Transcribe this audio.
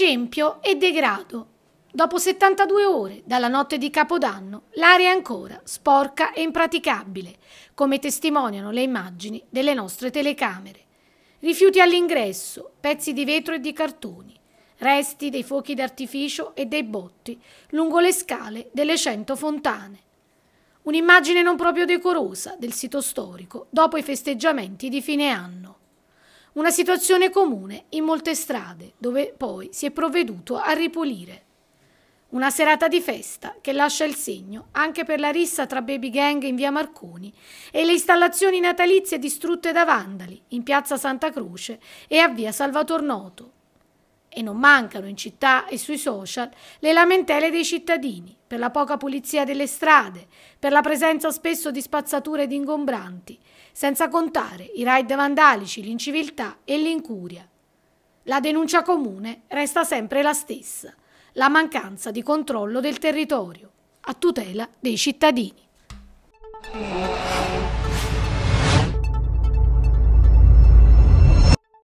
Scempio e degrado. Dopo 72 ore dalla notte di Capodanno, l'aria è ancora sporca e impraticabile, come testimoniano le immagini delle nostre telecamere. Rifiuti all'ingresso, pezzi di vetro e di cartoni, resti dei fuochi d'artificio e dei botti lungo le scale delle cento fontane. Un'immagine non proprio decorosa del sito storico dopo i festeggiamenti di fine anno. Una situazione comune in molte strade, dove poi si è provveduto a ripulire. Una serata di festa che lascia il segno anche per la rissa tra baby gang in via Marconi e le installazioni natalizie distrutte da vandali in piazza Santa Croce e a via Salvator Noto e non mancano in città e sui social le lamentele dei cittadini per la poca pulizia delle strade, per la presenza spesso di spazzature ed ingombranti, senza contare i raid vandalici, l'inciviltà e l'incuria. La denuncia comune resta sempre la stessa, la mancanza di controllo del territorio a tutela dei cittadini.